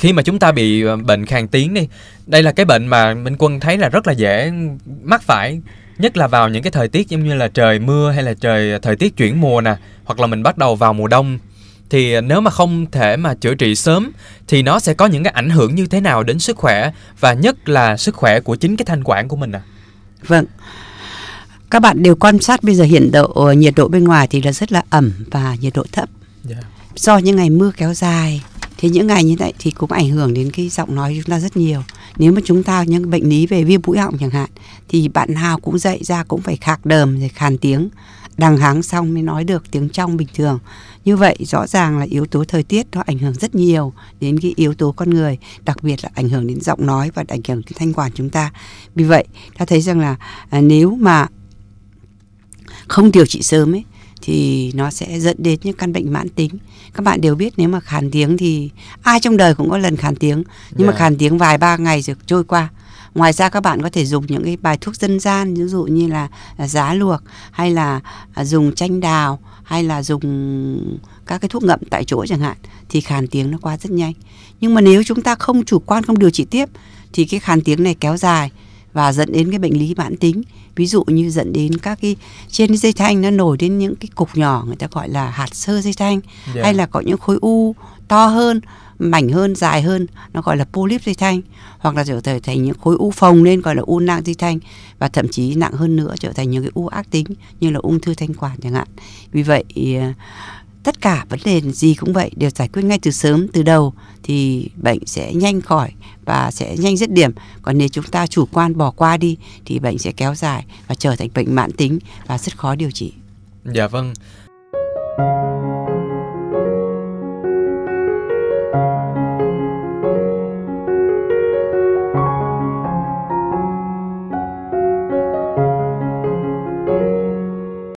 khi mà chúng ta bị ờ, bệnh khàn tiếng đi đây là cái bệnh mà minh quân thấy là rất là dễ mắc phải nhất là vào những cái thời tiết giống như là trời mưa hay là trời ờ, thời tiết chuyển mùa nè hoặc là mình bắt đầu vào mùa đông thì ờ, nếu mà không thể mà chữa trị sớm thì nó sẽ có những cái ảnh hưởng như thế nào đến sức khỏe và nhất là sức khỏe của chính cái thanh quản của mình ạ? À? Vâng. Các bạn đều quan sát bây giờ hiện độ nhiệt độ bên ngoài thì là rất là ẩm và nhiệt độ thấp. Yeah. Dạ. Do những ngày mưa kéo dài thì những ngày như vậy thì cũng ảnh hưởng đến cái giọng nói chúng ta rất nhiều nếu mà chúng ta những bệnh lý về viêm mũi họng chẳng hạn thì bạn nào cũng dậy ra cũng phải khạc đờm rồi khàn tiếng đằng háng xong mới nói được tiếng trong bình thường như vậy rõ ràng là yếu tố thời tiết nó ảnh hưởng rất nhiều đến cái yếu tố con người đặc biệt là ảnh hưởng đến giọng nói và ảnh hưởng đến thanh quản chúng ta vì vậy ta thấy rằng là à, nếu mà không điều trị sớm ấy thì nó sẽ dẫn đến những căn bệnh mãn tính các bạn đều biết nếu mà khàn tiếng thì ai trong đời cũng có lần khàn tiếng nhưng yeah. mà dạ. khàn tiếng vài ba ngày rồi trôi qua ngoài ra các bạn có thể dùng những cái bài thuốc dân gian ví dụ như là à, giá luộc hay là à, dùng chanh đào hay là dùng các cái thuốc ngậm tại chỗ chẳng hạn thì khàn tiếng nó qua rất nhanh nhưng mà nếu chúng ta không chủ quan không điều trị tiếp thì cái khàn tiếng này kéo dài và dẫn đến cái bệnh lý mãn tính ví dụ như dẫn đến các cái trên dây thanh nó nổi đến những cái cục nhỏ người ta gọi là hạt sơ dây thanh yeah. Dạ. hay là có những khối u to hơn mảnh hơn dài hơn nó gọi là polyp dây thanh hoặc là trở thành thành những khối u phồng lên gọi là u nang dây thanh và thậm chí nặng hơn nữa trở thành những cái u ác tính như là ung thư thanh quản chẳng hạn vì vậy tất cả vấn đề gì cũng vậy đều giải quyết ngay từ sớm từ đầu thì bệnh sẽ nhanh khỏi và sẽ nhanh dứt điểm còn nếu chúng ta chủ quan bỏ qua đi thì bệnh sẽ kéo dài và trở thành bệnh mãn tính và rất khó điều trị dạ vâng